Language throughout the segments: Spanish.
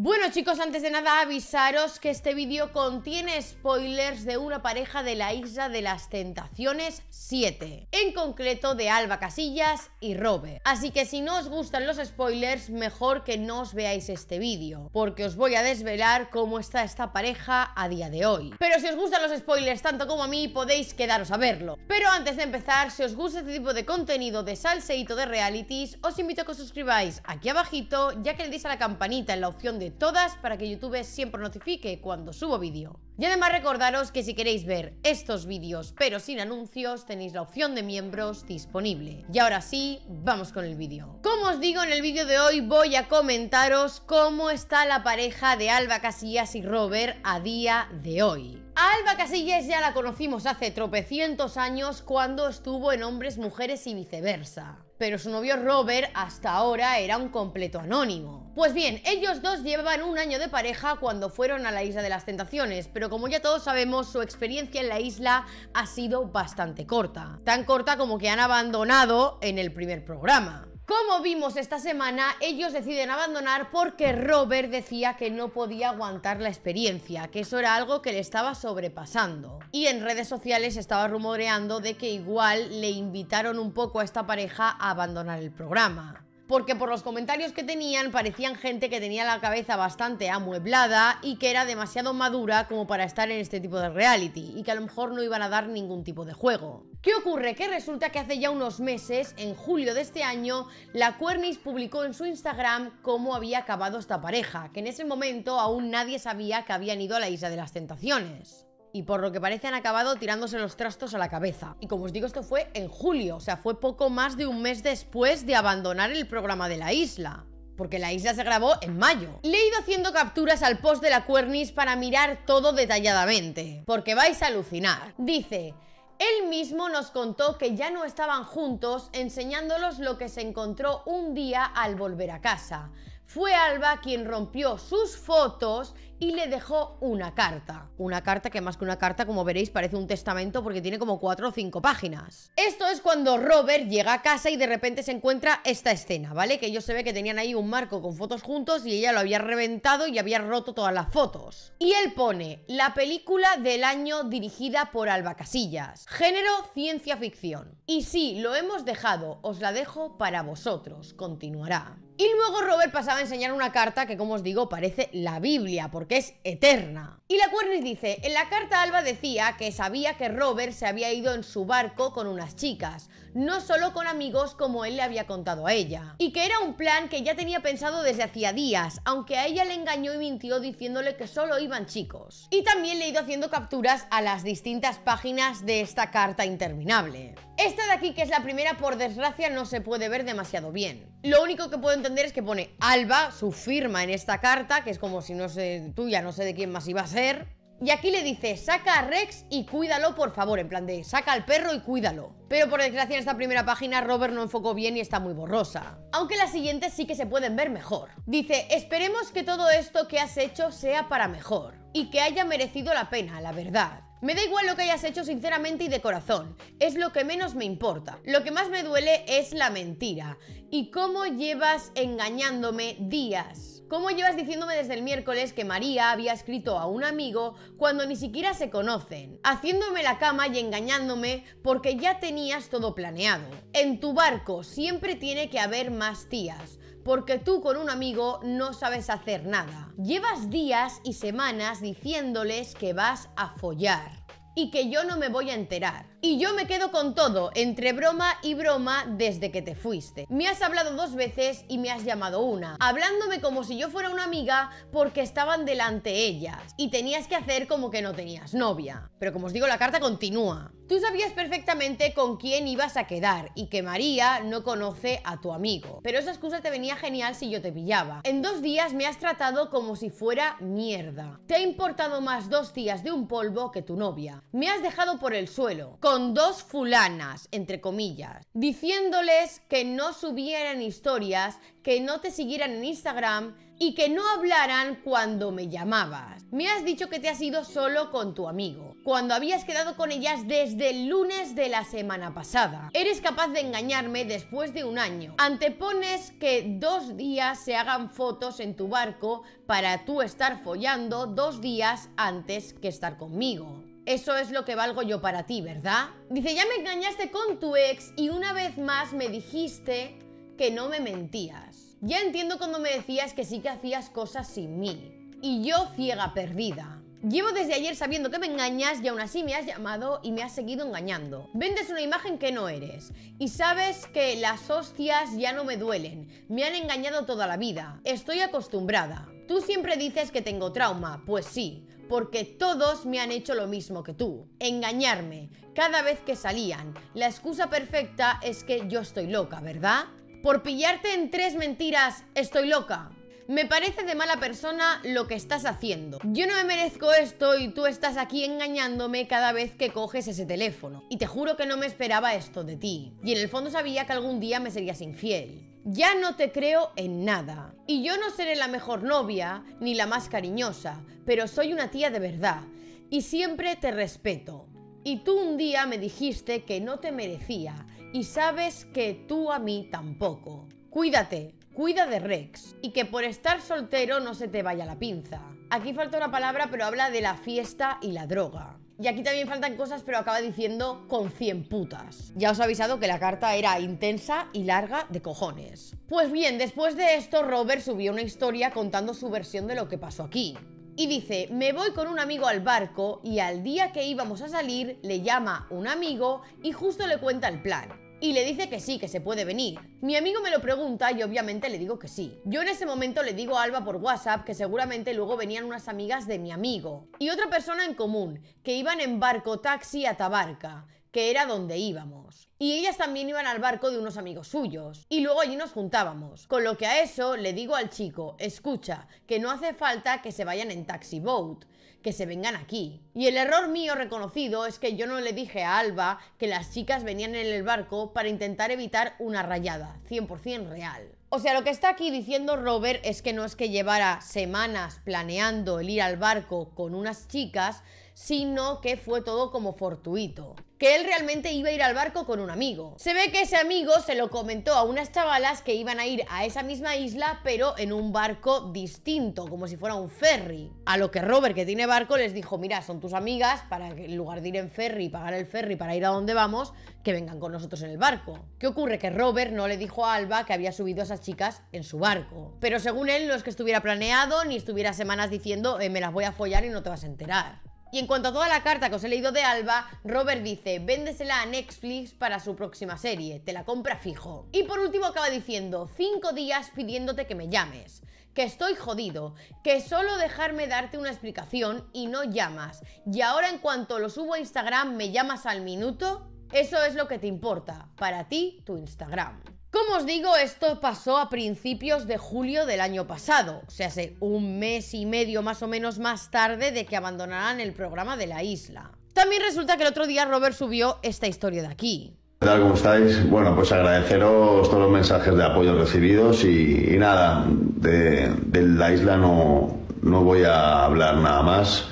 Bueno chicos, antes de nada avisaros que este vídeo contiene spoilers de una pareja de la Isla de las Tentaciones 7, en concreto de Alba Casillas y Robert. Así que si no os gustan los spoilers, mejor que no os veáis este vídeo, porque os voy a desvelar cómo está esta pareja a día de hoy. Pero si os gustan los spoilers tanto como a mí, podéis quedaros a verlo. Pero antes de empezar, si os gusta este tipo de contenido de salseíto de realities, os invito a que os suscribáis aquí abajito, ya que le deis a la campanita en la opción de todas para que YouTube siempre notifique cuando subo vídeo. Y además recordaros que si queréis ver estos vídeos pero sin anuncios tenéis la opción de miembros disponible. Y ahora sí, vamos con el vídeo. Como os digo, en el vídeo de hoy voy a comentaros cómo está la pareja de Alba Casillas y Robert a día de hoy. Alba Casillas ya la conocimos hace tropecientos años cuando estuvo en Hombres, Mujeres y Viceversa pero su novio Robert hasta ahora era un completo anónimo. Pues bien, ellos dos llevaban un año de pareja cuando fueron a la Isla de las Tentaciones, pero como ya todos sabemos, su experiencia en la isla ha sido bastante corta. Tan corta como que han abandonado en el primer programa. Como vimos esta semana, ellos deciden abandonar porque Robert decía que no podía aguantar la experiencia, que eso era algo que le estaba sobrepasando. Y en redes sociales estaba rumoreando de que igual le invitaron un poco a esta pareja a abandonar el programa porque por los comentarios que tenían parecían gente que tenía la cabeza bastante amueblada y que era demasiado madura como para estar en este tipo de reality y que a lo mejor no iban a dar ningún tipo de juego. ¿Qué ocurre? Que resulta que hace ya unos meses, en julio de este año, la Cuernis publicó en su Instagram cómo había acabado esta pareja, que en ese momento aún nadie sabía que habían ido a la Isla de las Tentaciones y por lo que parece han acabado tirándose los trastos a la cabeza. Y como os digo, esto fue en julio, o sea, fue poco más de un mes después de abandonar el programa de la isla porque la isla se grabó en mayo. Le he ido haciendo capturas al post de la Cuernis para mirar todo detalladamente, porque vais a alucinar. Dice, él mismo nos contó que ya no estaban juntos enseñándolos lo que se encontró un día al volver a casa. Fue Alba quien rompió sus fotos y le dejó una carta. Una carta que más que una carta, como veréis, parece un testamento porque tiene como 4 o 5 páginas. Esto es cuando Robert llega a casa y de repente se encuentra esta escena, ¿vale? Que ellos se ve que tenían ahí un marco con fotos juntos y ella lo había reventado y había roto todas las fotos. Y él pone la película del año dirigida por Alba Casillas. Género ciencia ficción. Y sí, lo hemos dejado, os la dejo para vosotros. Continuará. Y luego Robert pasaba a enseñar una carta que, como os digo, parece la Biblia, porque que es eterna. Y la Cuernis dice, en la carta Alba decía que sabía que Robert se había ido en su barco con unas chicas, no solo con amigos como él le había contado a ella, y que era un plan que ya tenía pensado desde hacía días, aunque a ella le engañó y mintió diciéndole que solo iban chicos. Y también le he ido haciendo capturas a las distintas páginas de esta carta interminable. Esta de aquí, que es la primera, por desgracia no se puede ver demasiado bien. Lo único que puedo entender es que pone Alba, su firma en esta carta, que es como si no se ya no sé de quién más iba a ser. Y aquí le dice, saca a Rex y cuídalo, por favor, en plan de, saca al perro y cuídalo. Pero por desgracia en esta primera página Robert no enfocó bien y está muy borrosa. Aunque las siguientes sí que se pueden ver mejor. Dice, esperemos que todo esto que has hecho sea para mejor. Y que haya merecido la pena, la verdad. Me da igual lo que hayas hecho sinceramente y de corazón, es lo que menos me importa. Lo que más me duele es la mentira y cómo llevas engañándome días ¿Cómo llevas diciéndome desde el miércoles que María había escrito a un amigo cuando ni siquiera se conocen? Haciéndome la cama y engañándome porque ya tenías todo planeado. En tu barco siempre tiene que haber más tías porque tú con un amigo no sabes hacer nada. Llevas días y semanas diciéndoles que vas a follar y que yo no me voy a enterar. Y yo me quedo con todo, entre broma y broma, desde que te fuiste. Me has hablado dos veces y me has llamado una, hablándome como si yo fuera una amiga porque estaban delante ellas y tenías que hacer como que no tenías novia. Pero como os digo, la carta continúa. Tú sabías perfectamente con quién ibas a quedar y que María no conoce a tu amigo. Pero esa excusa te venía genial si yo te pillaba. En dos días me has tratado como si fuera mierda. Te ha importado más dos días de un polvo que tu novia. Me has dejado por el suelo con dos fulanas, entre comillas, diciéndoles que no subieran historias, que no te siguieran en Instagram y que no hablaran cuando me llamabas. Me has dicho que te has ido solo con tu amigo, cuando habías quedado con ellas desde el lunes de la semana pasada. Eres capaz de engañarme después de un año. Antepones que dos días se hagan fotos en tu barco para tú estar follando dos días antes que estar conmigo. Eso es lo que valgo yo para ti, ¿verdad? Dice, ya me engañaste con tu ex y una vez más me dijiste que no me mentías. Ya entiendo cuando me decías que sí que hacías cosas sin mí. Y yo ciega perdida. Llevo desde ayer sabiendo que me engañas y aún así me has llamado y me has seguido engañando. Vendes una imagen que no eres. Y sabes que las hostias ya no me duelen. Me han engañado toda la vida. Estoy acostumbrada. Tú siempre dices que tengo trauma. Pues sí porque todos me han hecho lo mismo que tú. Engañarme, cada vez que salían. La excusa perfecta es que yo estoy loca, ¿verdad? Por pillarte en tres mentiras, estoy loca. Me parece de mala persona lo que estás haciendo. Yo no me merezco esto y tú estás aquí engañándome cada vez que coges ese teléfono. Y te juro que no me esperaba esto de ti. Y en el fondo sabía que algún día me serías infiel. Ya no te creo en nada. Y yo no seré la mejor novia ni la más cariñosa, pero soy una tía de verdad y siempre te respeto. Y tú un día me dijiste que no te merecía y sabes que tú a mí tampoco. Cuídate, cuida de Rex y que por estar soltero no se te vaya la pinza. Aquí falta una palabra pero habla de la fiesta y la droga. Y aquí también faltan cosas, pero acaba diciendo con 100 putas. Ya os he avisado que la carta era intensa y larga de cojones. Pues bien, después de esto, Robert subió una historia contando su versión de lo que pasó aquí. Y dice, me voy con un amigo al barco y al día que íbamos a salir le llama un amigo y justo le cuenta el plan y le dice que sí, que se puede venir. Mi amigo me lo pregunta y obviamente le digo que sí. Yo en ese momento le digo a Alba por WhatsApp que seguramente luego venían unas amigas de mi amigo y otra persona en común, que iban en barco taxi a Tabarca que era donde íbamos. Y ellas también iban al barco de unos amigos suyos. Y luego allí nos juntábamos. Con lo que a eso le digo al chico, escucha, que no hace falta que se vayan en taxi boat, que se vengan aquí. Y el error mío reconocido es que yo no le dije a Alba que las chicas venían en el barco para intentar evitar una rayada, 100% real. O sea, lo que está aquí diciendo Robert es que no es que llevara semanas planeando el ir al barco con unas chicas, sino que fue todo como fortuito. Que él realmente iba a ir al barco con un amigo. Se ve que ese amigo se lo comentó a unas chavalas que iban a ir a esa misma isla, pero en un barco distinto, como si fuera un ferry. A lo que Robert, que tiene barco, les dijo: Mira, son tus amigas, para que en lugar de ir en ferry y pagar el ferry para ir a donde vamos, que vengan con nosotros en el barco. ¿Qué ocurre? Que Robert no le dijo a Alba que había subido a esas chicas en su barco. Pero según él, no es que estuviera planeado ni estuviera semanas diciendo: eh, Me las voy a follar y no te vas a enterar. Y en cuanto a toda la carta que os he leído de Alba, Robert dice, véndesela a Netflix para su próxima serie, te la compra fijo. Y por último acaba diciendo, cinco días pidiéndote que me llames, que estoy jodido, que solo dejarme darte una explicación y no llamas. Y ahora en cuanto lo subo a Instagram, me llamas al minuto. Eso es lo que te importa, para ti, tu Instagram. Como os digo, esto pasó a principios de julio del año pasado, o sea, hace un mes y medio más o menos más tarde de que abandonaran el programa de la isla. También resulta que el otro día Robert subió esta historia de aquí. ¿Qué tal? ¿Cómo estáis? Bueno, pues agradeceros todos los mensajes de apoyo recibidos y, nada, de, la isla no, no, voy a hablar nada más.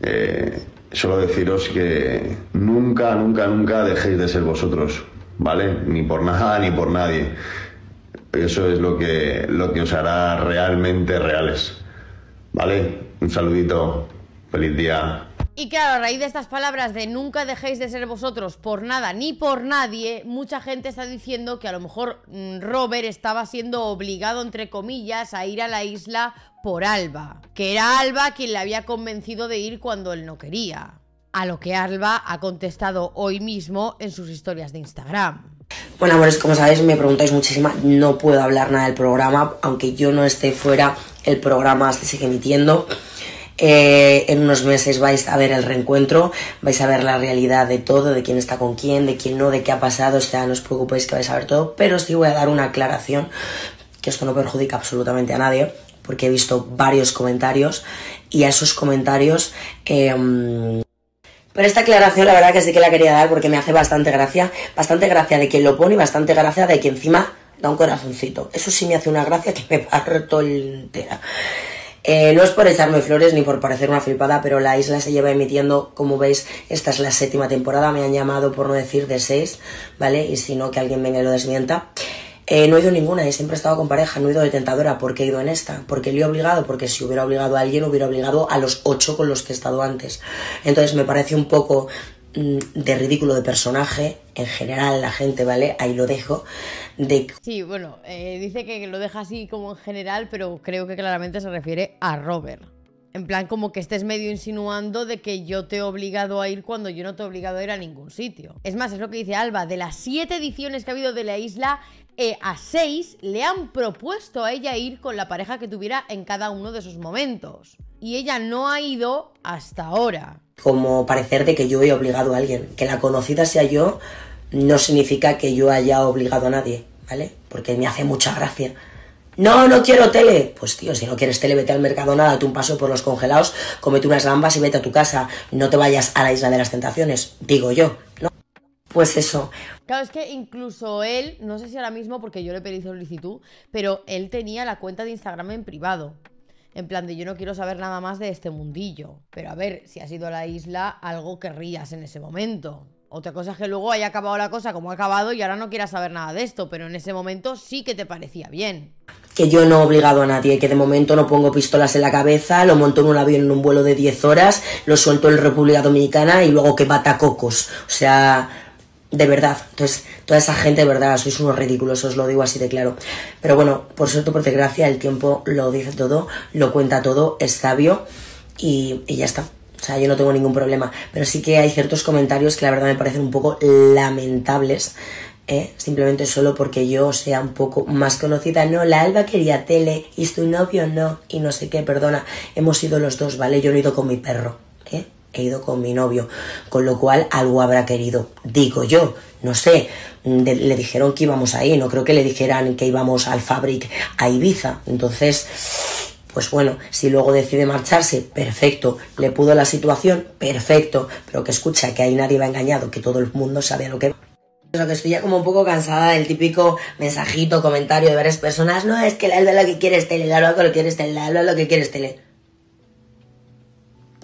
Eh, solo deciros que nunca, nunca, nunca dejéis de ser vosotros. ¿vale? Ni por nada ni por nadie. Eso es lo que, lo que os hará realmente reales, ¿vale? Un saludito, feliz día. Y claro, a raíz de estas palabras de nunca dejéis de ser vosotros por nada ni por nadie, mucha gente está diciendo que a lo mejor mm, Robert estaba siendo obligado, entre comillas, a ir a la isla por Alba, que era Alba quien le había convencido de ir cuando él no quería a lo que Alba ha contestado hoy mismo en sus historias de Instagram. Bueno, amores, como sabéis, me preguntáis muchísima. No puedo hablar nada del programa, aunque yo no esté fuera, el programa se sigue emitiendo. Eh, en unos meses vais a ver el reencuentro, vais a ver la realidad de todo, de quién está con quién, de quién no, de qué ha pasado, o sea, no os preocupéis que vais a ver todo, pero sí voy a dar una aclaración, que esto no perjudica absolutamente a nadie, porque he visto varios comentarios y a esos comentarios... Em, pero esta aclaración la verdad que sí que la quería dar porque me hace bastante gracia, bastante gracia de quien lo pone y bastante gracia de quien encima da un corazoncito. Eso sí me hace una gracia que me parto entera. Eh, no es por echarme flores ni por parecer una flipada, pero la isla se lleva emitiendo, como veis, esta es la séptima temporada, me han llamado por no decir de seis, ¿vale? Y si no, que alguien venga y lo desmienta. Eh, no he ido ninguna he siempre estado con pareja, no he ido de tentadora, porque he ido en esta, porque le he obligado, porque si hubiera obligado a alguien hubiera obligado a los ocho con los que he estado antes. Entonces me parece un poco mm, de ridículo de personaje en general la gente, ¿vale? Ahí lo dejo. Sí, bueno, eh, dice que lo deja así como en general, pero creo que claramente se refiere a Robert. En plan, como que estés medio insinuando de que yo te he obligado a ir cuando yo no te he obligado a ir a ningún sitio. Es más, es lo que dice Alba, de las siete ediciones que ha habido de la isla, eh, a seis le han propuesto a ella ir con la pareja que tuviera en cada uno de esos momentos. Y ella no ha ido hasta ahora. Como parecer de que yo he obligado a alguien. Que la conocida sea yo no significa que yo haya obligado a nadie, ¿vale? Porque me hace mucha gracia no, no quiero tele. Pues tío, si no quieres tele, vete al mercado nada, date un paso por los congelados, comete unas gambas y vete a tu casa. No te vayas a la isla de las tentaciones, digo yo, ¿no? Pues eso. Claro, es que incluso él, no sé si ahora mismo, porque yo le pedí solicitud, pero él tenía la cuenta de Instagram en privado. En plan de yo no quiero saber nada más de este mundillo. Pero a ver, si has ido a la isla, algo querrías en ese momento. Otra cosa es que luego haya acabado la cosa como ha acabado y ahora no quieras saber nada de esto, pero en ese momento sí que te parecía bien. Que yo no he obligado a nadie, que de momento no pongo pistolas en la cabeza, lo monto en un avión en un vuelo de 10 horas, lo suelto en República Dominicana y luego que bata cocos. O sea, de verdad. Entonces, toda esa gente, de verdad, sois unos ridículos, os lo digo así de claro. Pero bueno, por suerte, por desgracia, el tiempo lo dice todo, lo cuenta todo, es sabio y ya está. O sea, yo no tengo ningún problema. Pero sí que hay ciertos comentarios que la verdad me parecen un poco lamentables. ¿eh? Simplemente solo porque yo sea un poco más conocida. No, la Alba quería tele y su novio no. Y no sé qué, perdona. Hemos ido los dos, ¿vale? Yo no he ido con mi perro. ¿eh? He ido con mi novio. Con lo cual algo habrá querido. Digo yo. No sé, le dijeron que íbamos ahí, no creo que le dijeran que íbamos al Fabric a Ibiza. Entonces, pues bueno, si luego decide marcharse, perfecto, le pudo la situación, perfecto, pero que escucha que ahí nadie va engañado, que todo el mundo sabe a lo que Lo que estoy ya como un poco cansada del típico mensajito, comentario de varias personas, no, es que la lo que quieres tele, la lo que quieres tele, la lo que quieres tele.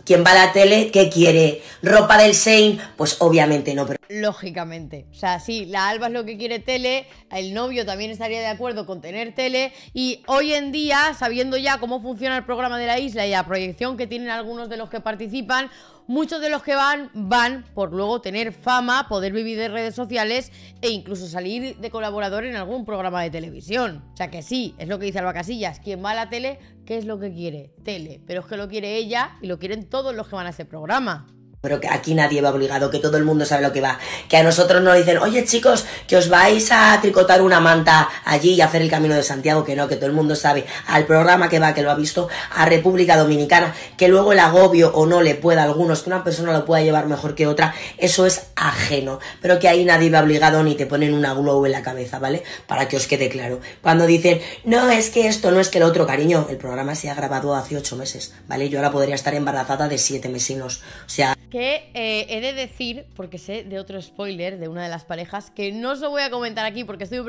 ¿Quién va a la tele? ¿Qué quiere? ¿Ropa del Sein? Pues obviamente no, Lógicamente. O sea, sí, la Alba es lo que quiere tele, el novio también estaría de acuerdo con tener tele y hoy en día, sabiendo ya cómo funciona el programa de la isla y la proyección que tienen algunos de los que participan, Muchos de los que van van por luego tener fama, poder vivir de redes sociales e incluso salir de colaborador en algún programa de televisión. O sea que sí, es lo que dice Alba Casillas, quien va a la tele, ¿qué es lo que quiere? Tele, pero es que lo quiere ella y lo quieren todos los que van a ese programa. Pero que aquí nadie va obligado, que todo el mundo sabe lo que va. Que a nosotros nos dicen, oye chicos, que os vais a tricotar una manta allí y hacer el camino de Santiago, que no, que todo el mundo sabe. Al programa que va, que lo ha visto, a República Dominicana, que luego el agobio o no le pueda a algunos, que una persona lo pueda llevar mejor que otra, eso es ajeno. Pero que ahí nadie va obligado ni te ponen una glow en la cabeza, ¿vale? Para que os quede claro. Cuando dicen, no, es que esto, no es que el otro, cariño, el programa se ha grabado hace ocho meses, ¿vale? Yo ahora podría estar embarazada de siete mesinos. O sea, que eh, he de decir, porque sé de otro spoiler de una de las parejas, que no os lo voy a comentar aquí porque estoy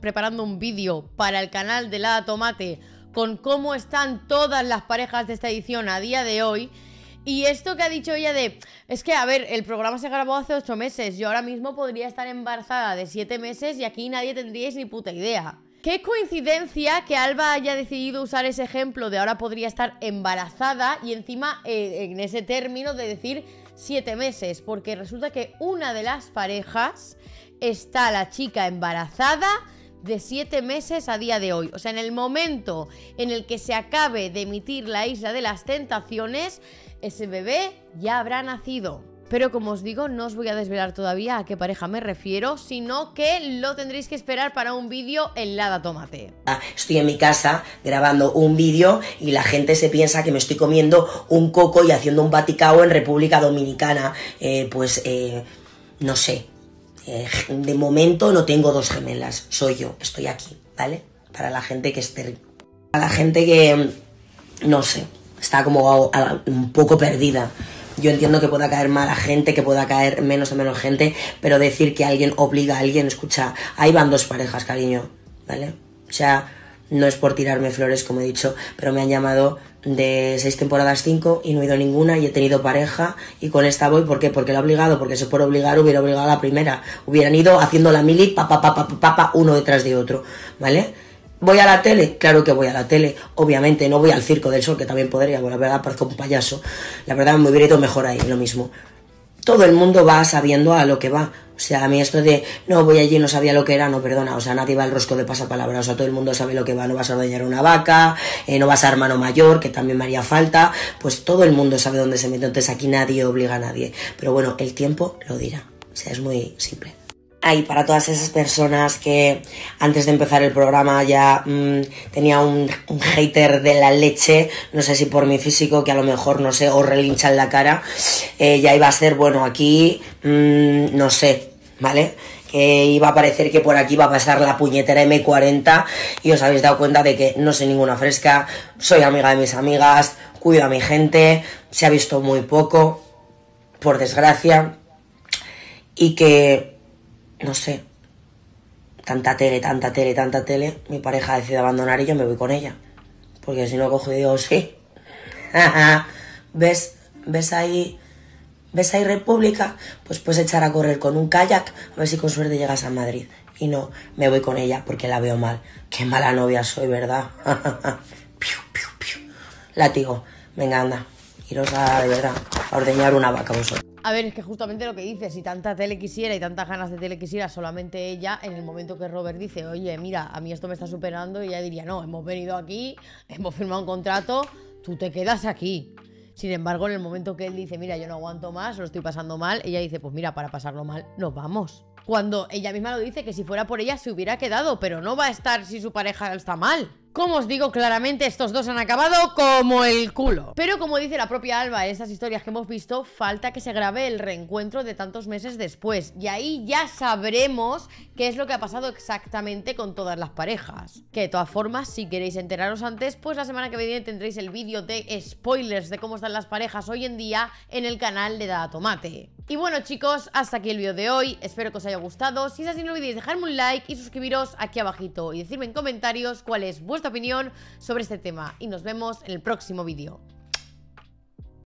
preparando un vídeo para el canal de la Tomate con cómo están todas las parejas de esta edición a día de hoy. Y esto que ha dicho ella de, es que, a ver, el programa se grabó hace 8 meses, yo ahora mismo podría estar embarazada de 7 meses y aquí nadie tendríais ni puta idea. Qué coincidencia que Alba haya decidido usar ese ejemplo de ahora podría estar embarazada y encima eh, en ese término de decir siete meses, porque resulta que una de las parejas está la chica embarazada de siete meses a día de hoy. O sea, en el momento en el que se acabe de emitir la isla de las tentaciones, ese bebé ya habrá nacido. Pero como os digo, no os voy a desvelar todavía a qué pareja me refiero, sino que lo tendréis que esperar para un vídeo helada tomate. Estoy en mi casa grabando un vídeo y la gente se piensa que me estoy comiendo un coco y haciendo un baticao en República Dominicana. Eh, pues eh, no sé. Eh, de momento no tengo dos gemelas, soy yo, estoy aquí, ¿vale? Para la gente que esté. Para la gente que. No sé, está como un poco perdida yo entiendo que pueda caer mala gente, que pueda caer menos o menos gente, pero decir que alguien obliga a alguien, escucha, ahí van dos parejas, cariño, ¿vale? O sea, no es por tirarme flores, como he dicho, pero me han llamado de seis temporadas cinco y no he ido ninguna y he tenido pareja y con esta voy, ¿por qué? Porque lo he obligado, porque se puede obligar hubiera obligado a la primera, hubieran ido haciendo la mili, pa, pa, pa, pa, pa, pa, uno detrás de otro, ¿vale? ¿Voy a la tele? Claro que voy a la tele. Obviamente no voy al Circo del Sol, que también podría, la verdad parezco un payaso. La verdad me hubiera ido mejor ahí, lo mismo. Todo el mundo va sabiendo a lo que va. O sea, a mí esto de no voy allí, no sabía lo que era, no perdona. O sea, nadie va al rosco de pasapalabra. O sea, todo el mundo sabe lo que va. No vas a ordeñar una vaca, eh, no vas a hermano mayor, que también me haría falta. Pues todo el mundo sabe dónde se mete. Entonces aquí nadie obliga a nadie. Pero bueno, el tiempo lo dirá. O sea, es muy simple ahí para todas esas personas que antes de empezar el programa ya mm, tenía un, hater de la leche, no sé si por mi físico, que a lo mejor, no sé, o relincha la cara, eh, ya iba a ser, bueno, aquí, mm, no sé, ¿vale? Que iba a parecer que por aquí va a pasar la puñetera M40 y os habéis dado cuenta de que no soy ninguna fresca, soy amiga de mis amigas, cuido a mi gente, se ha visto muy poco, por desgracia, y que no sé, tanta tele, tanta tele, tanta tele, mi pareja decide abandonar y yo me voy con ella. Porque si no cojo y digo, sí. ¿Ves, ¿Ves ahí? ¿Ves ahí República? Pues puedes echar a correr con un kayak a ver si con suerte llegas a Madrid. Y no, me voy con ella porque la veo mal. Qué mala novia soy, ¿verdad? piu, piu, piu. Látigo. Venga, anda. Iros a, de verdad, a ordeñar una vaca vosotros. A ver, es que justamente lo que dice, si tanta tele quisiera y tantas ganas de tele quisiera solamente ella, en el momento que Robert dice, oye, mira, a mí esto me está superando, ella diría, no, hemos venido aquí, hemos firmado un contrato, tú te quedas aquí. Sin embargo, en el momento que él dice, mira, yo no aguanto más, lo estoy pasando mal, ella dice, pues mira, para pasarlo mal, nos vamos. Cuando ella misma lo dice, que si fuera por ella se hubiera quedado, pero no va a estar si su pareja está mal. Como os digo claramente, estos dos han acabado como el culo. Pero como dice la propia Alba, en estas historias que hemos visto, falta que se grabe el reencuentro de tantos meses después. Y ahí ya sabremos qué es lo que ha pasado exactamente con todas las parejas. Que de todas formas, si queréis enteraros antes, pues la semana que viene tendréis el vídeo de spoilers de cómo están las parejas hoy en día en el canal de Dada Tomate. Y bueno chicos, hasta aquí el vídeo de hoy, espero que os haya gustado, si es así no olvidéis dejarme un like y suscribiros aquí abajito y decirme en comentarios cuál es vuestro opinión sobre este tema y nos vemos en el próximo vídeo.